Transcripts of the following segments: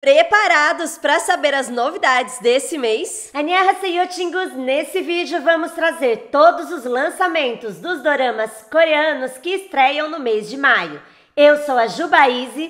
Preparados para saber as novidades desse mês? Annyeonghaseyo, Tingus! Nesse vídeo vamos trazer todos os lançamentos dos doramas coreanos que estreiam no mês de maio. Eu sou a Ju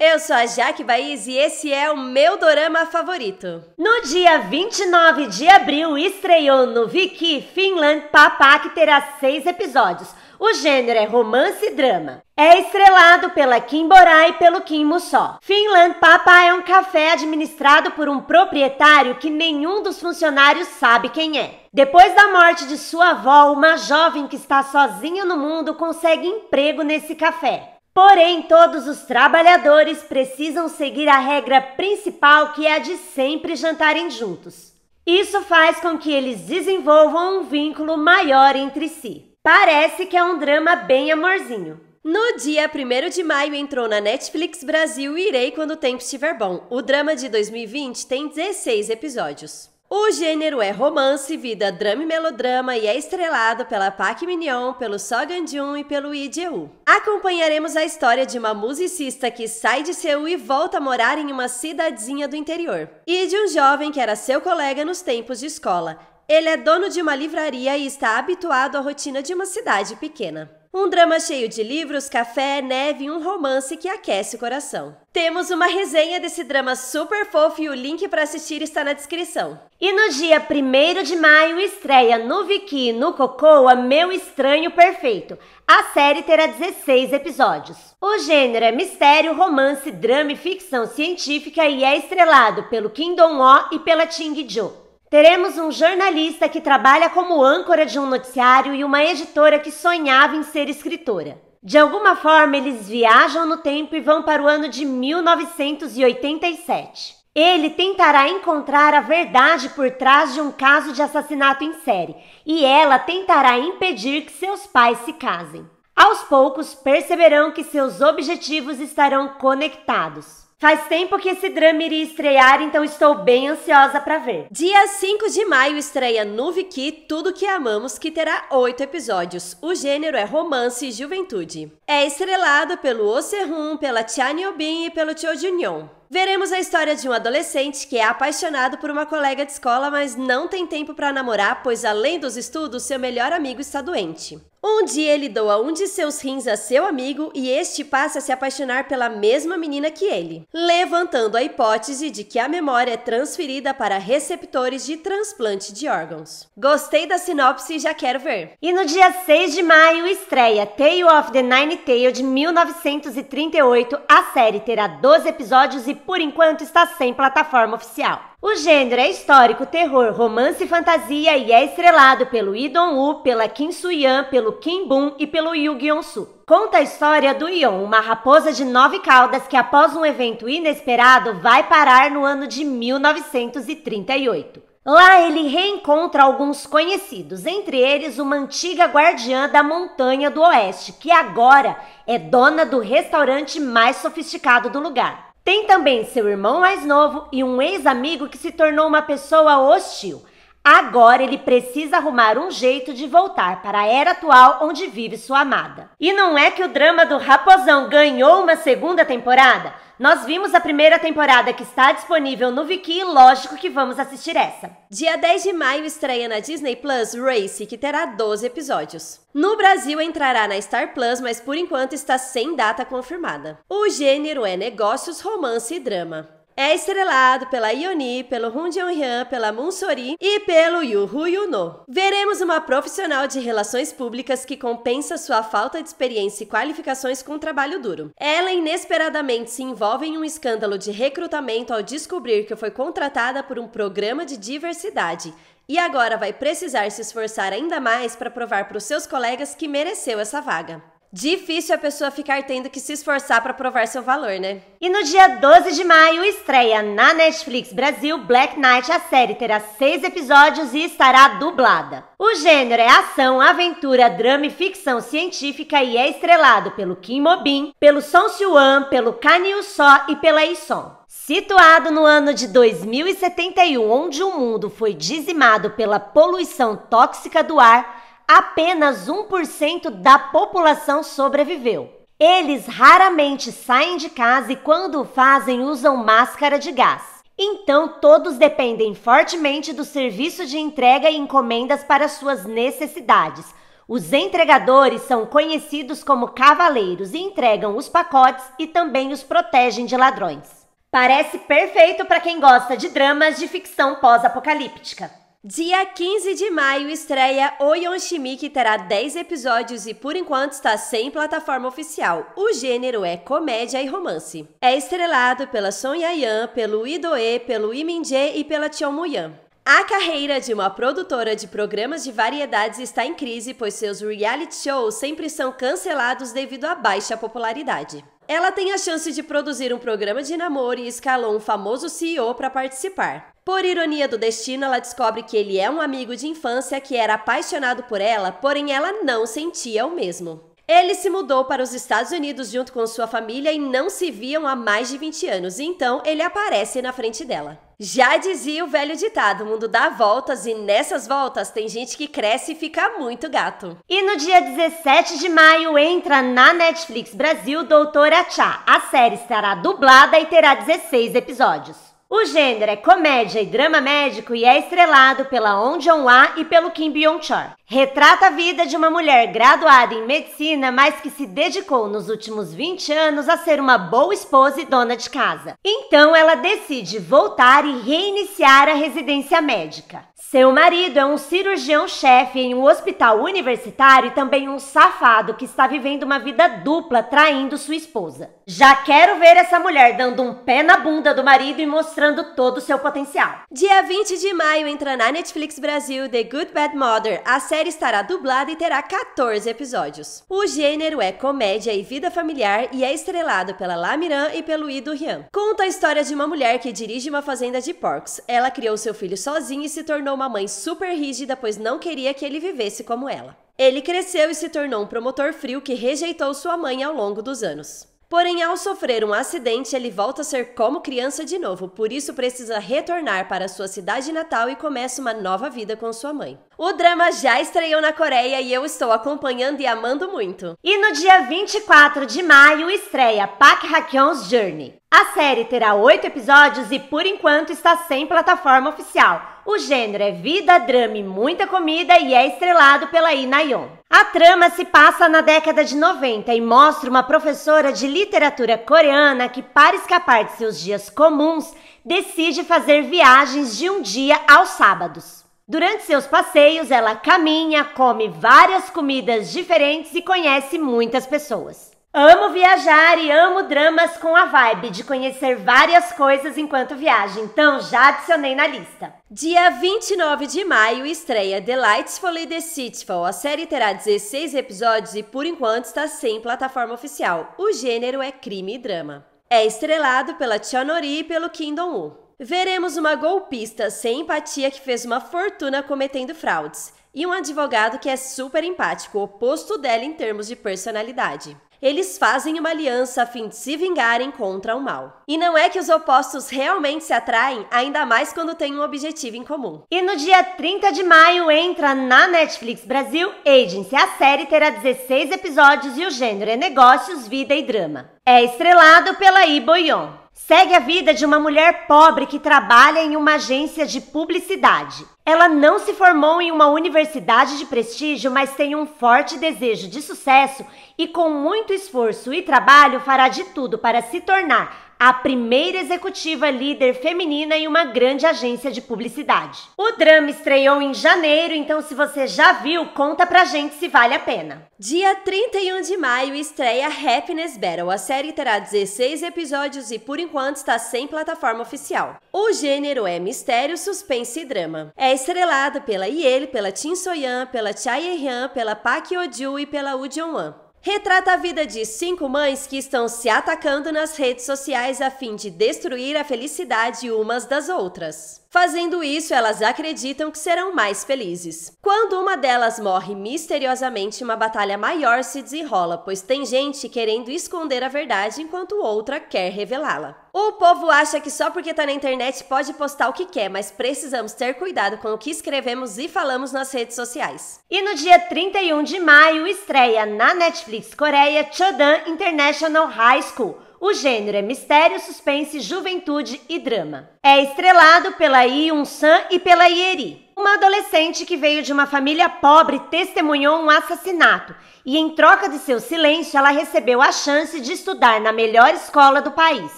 Eu sou a Jaque Baíse e esse é o meu dorama favorito. No dia 29 de abril estreou no Viki Finland Papá, que terá seis episódios. O gênero é romance e drama. É estrelado pela Kim Borá e pelo Kim Musó. Finland Papa é um café administrado por um proprietário que nenhum dos funcionários sabe quem é. Depois da morte de sua avó, uma jovem que está sozinha no mundo consegue emprego nesse café. Porém, todos os trabalhadores precisam seguir a regra principal que é a de sempre jantarem juntos. Isso faz com que eles desenvolvam um vínculo maior entre si. Parece que é um drama bem amorzinho. No dia 1 de maio entrou na Netflix Brasil e irei quando o tempo estiver bom. O drama de 2020 tem 16 episódios. O gênero é romance, vida, drama e melodrama e é estrelado pela Park Mignon, pelo Seo Ganjun e pelo Lee Jeu. Acompanharemos a história de uma musicista que sai de Seul e volta a morar em uma cidadezinha do interior. E de um jovem que era seu colega nos tempos de escola. Ele é dono de uma livraria e está habituado à rotina de uma cidade pequena. Um drama cheio de livros, café, neve e um romance que aquece o coração. Temos uma resenha desse drama super fofo e o link para assistir está na descrição. E no dia 1 de maio estreia no Viki no Cocoa Meu Estranho Perfeito. A série terá 16 episódios. O gênero é mistério, romance, drama e ficção científica e é estrelado pelo Kim Dong-ho e pela Ting Joo. Teremos um jornalista que trabalha como âncora de um noticiário e uma editora que sonhava em ser escritora. De alguma forma, eles viajam no tempo e vão para o ano de 1987. Ele tentará encontrar a verdade por trás de um caso de assassinato em série e ela tentará impedir que seus pais se casem. Aos poucos, perceberão que seus objetivos estarão conectados. Faz tempo que esse drama iria estrear, então estou bem ansiosa para ver. Dia 5 de maio estreia no Viki Tudo Que Amamos, que terá oito episódios. O gênero é romance e juventude. É estrelado pelo Oh Se-hoon, pela Cha Nyo-bin e pelo Cho Jun-young. Veremos a história de um adolescente que é apaixonado por uma colega de escola, mas não tem tempo para namorar, pois além dos estudos, seu melhor amigo está doente. Um dia ele doa um de seus rins a seu amigo e este passa a se apaixonar pela mesma menina que ele, levantando a hipótese de que a memória é transferida para receptores de transplante de órgãos. Gostei da sinopse e já quero ver. E no dia 6 de maio estreia Tale of the Nine Tail de 1938. A série terá 12 episódios e por enquanto está sem plataforma oficial. O gênero é histórico, terror, romance e fantasia e é estrelado pelo Lee Dong-woo, pela Kim Soo-yeon, pelo Kim Boon e pelo Yoo Gyun-soo. Conta a história do Ion, uma raposa de nove caudas que após um evento inesperado vai parar no ano de 1938. Lá ele reencontra alguns conhecidos, entre eles uma antiga guardiã da montanha do oeste, que agora é dona do restaurante mais sofisticado do lugar. Tem também seu irmão mais novo e um ex-amigo que se tornou uma pessoa hostil Agora ele precisa arrumar um jeito de voltar para a era atual onde vive sua amada. E não é que o drama do Raposão ganhou uma segunda temporada? Nós vimos a primeira temporada que está disponível no Viki e lógico que vamos assistir essa. Dia 10 de maio estreia na Disney Plus Race, que terá 12 episódios. No Brasil entrará na Star Plus, mas por enquanto está sem data confirmada. O gênero é negócios, romance e drama. É estrelado pela Yoni, pelo Hun Hyun, pela Moon Sorin e pelo Yu Yuno. Veremos uma profissional de relações públicas que compensa sua falta de experiência e qualificações com trabalho duro. Ela inesperadamente se envolve em um escândalo de recrutamento ao descobrir que foi contratada por um programa de diversidade e agora vai precisar se esforçar ainda mais para provar para os seus colegas que mereceu essa vaga. Difícil a pessoa ficar tendo que se esforçar para provar seu valor, né? E no dia 12 de maio estreia na Netflix Brasil Black Knight. A série terá seis episódios e estará dublada. O gênero é ação, aventura, drama e ficção científica e é estrelado pelo Kim Mobin, pelo Song Siwan, pelo Kanil Só e pela Ison. Situado no ano de 2071, onde o mundo foi dizimado pela poluição tóxica do ar, apenas 1% da população sobreviveu. Eles raramente saem de casa e, quando fazem, usam máscara de gás. Então, todos dependem fortemente do serviço de entrega e encomendas para suas necessidades. Os entregadores são conhecidos como cavaleiros e entregam os pacotes e também os protegem de ladrões. Parece perfeito para quem gosta de dramas de ficção pós-apocalíptica. Dia 15 de maio estreia O Shimi que terá 10 episódios e por enquanto está sem plataforma oficial. O gênero é comédia e romance. É estrelado pela Son Yayan, pelo Idoe, pelo Iminje e pela Yan. A carreira de uma produtora de programas de variedades está em crise, pois seus reality shows sempre são cancelados devido à baixa popularidade. Ela tem a chance de produzir um programa de namoro e escalou um famoso CEO para participar. Por ironia do destino, ela descobre que ele é um amigo de infância que era apaixonado por ela, porém ela não sentia o mesmo. Ele se mudou para os Estados Unidos junto com sua família e não se viam há mais de 20 anos, então ele aparece na frente dela. Já dizia o velho ditado: o mundo dá voltas e nessas voltas tem gente que cresce e fica muito gato. E no dia 17 de maio entra na Netflix Brasil Doutora Chá. A série estará dublada e terá 16 episódios. O gênero é comédia e drama médico e é estrelado pela On Jong-ah e pelo Kim Byung-chul. Retrata a vida de uma mulher graduada em medicina, mas que se dedicou nos últimos 20 anos a ser uma boa esposa e dona de casa. Então ela decide voltar e reiniciar a residência médica. Seu marido é um cirurgião-chefe em um hospital universitário e também um safado que está vivendo uma vida dupla traindo sua esposa. Já quero ver essa mulher dando um pé na bunda do marido e mostrando todo o seu potencial. Dia 20 de maio entra na Netflix Brasil The Good Bad Mother, a série série estará dublada e terá 14 episódios. O gênero é comédia e vida familiar e é estrelado pela Lamiran e pelo Ido Rian. Conta a história de uma mulher que dirige uma fazenda de porcos. Ela criou seu filho sozinha e se tornou uma mãe super rígida, pois não queria que ele vivesse como ela. Ele cresceu e se tornou um promotor frio que rejeitou sua mãe ao longo dos anos. Porém, ao sofrer um acidente, ele volta a ser como criança de novo, por isso precisa retornar para sua cidade natal e começa uma nova vida com sua mãe. O drama já estreou na Coreia e eu estou acompanhando e amando muito. E no dia 24 de maio estreia Park Hakyon's Journey. A série terá oito episódios e por enquanto está sem plataforma oficial. O gênero é vida, drama e muita comida e é estrelado pela Inayon. A trama se passa na década de 90 e mostra uma professora de literatura coreana que, para escapar de seus dias comuns, decide fazer viagens de um dia aos sábados. Durante seus passeios, ela caminha, come várias comidas diferentes e conhece muitas pessoas. Amo viajar e amo dramas com a vibe de conhecer várias coisas enquanto viaja, então já adicionei na lista. Dia 29 de maio estreia Delightful e Deceitful. A série terá 16 episódios e por enquanto está sem plataforma oficial. O gênero é crime e drama. É estrelado pela Chonori e pelo Kim Dong-woo. Veremos uma golpista sem empatia que fez uma fortuna cometendo fraudes e um advogado que é super empático, oposto dela em termos de personalidade. Eles fazem uma aliança a fim de se vingarem contra o mal. E não é que os opostos realmente se atraem, ainda mais quando têm um objetivo em comum. E no dia 30 de maio entra na Netflix Brasil Agency. A série terá 16 episódios e o gênero é negócios, vida e drama. É estrelado pela Iboyon segue a vida de uma mulher pobre que trabalha em uma agência de publicidade. Ela não se formou em uma universidade de prestígio, mas tem um forte desejo de sucesso e, com muito esforço e trabalho, fará de tudo para se tornar a primeira executiva líder feminina em uma grande agência de publicidade. O drama estreou em janeiro, então se você já viu, conta pra gente se vale a pena. Dia 31 de maio estreia Happiness Battle. A série terá 16 episódios e por enquanto está sem plataforma oficial. O gênero é mistério, suspense e drama. É estrelado pela Yale, pela Tin Soyan, pela Chae Hyun, pela Park Hyo-joo e pela Woo Jong-wan retrata a vida de cinco mães que estão se atacando nas redes sociais a fim de destruir a felicidade umas das outras. Fazendo isso, elas acreditam que serão mais felizes. Quando uma delas morre misteriosamente, uma batalha maior se desenrola, pois tem gente querendo esconder a verdade enquanto outra quer revelá-la. O povo acha que só porque tá na internet pode postar o que quer, mas precisamos ter cuidado com o que escrevemos e falamos nas redes sociais. E no dia 31 de maio estreia na Netflix Coreia Chodan International High School o gênero é mistério, suspense, juventude e drama. É estrelado pela Yun San e pela Yeri. Uma adolescente que veio de uma família pobre testemunhou um assassinato e, em troca de seu silêncio, ela recebeu a chance de estudar na melhor escola do país.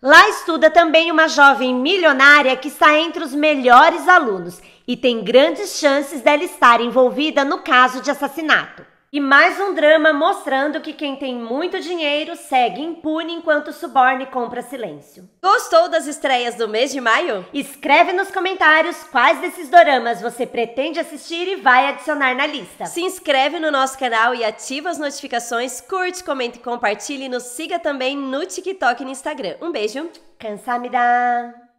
Lá estuda também uma jovem milionária que está entre os melhores alunos e tem grandes chances dela estar envolvida no caso de assassinato. E mais um drama mostrando que quem tem muito dinheiro segue impune enquanto suborne e compra silêncio. Gostou das estreias do mês de maio? Escreve nos comentários quais desses doramas você pretende assistir e vai adicionar na lista. Se inscreve no nosso canal e ativa as notificações, curte, comenta e compartilhe e nos siga também no TikTok e no Instagram. Um beijo. Cansamida.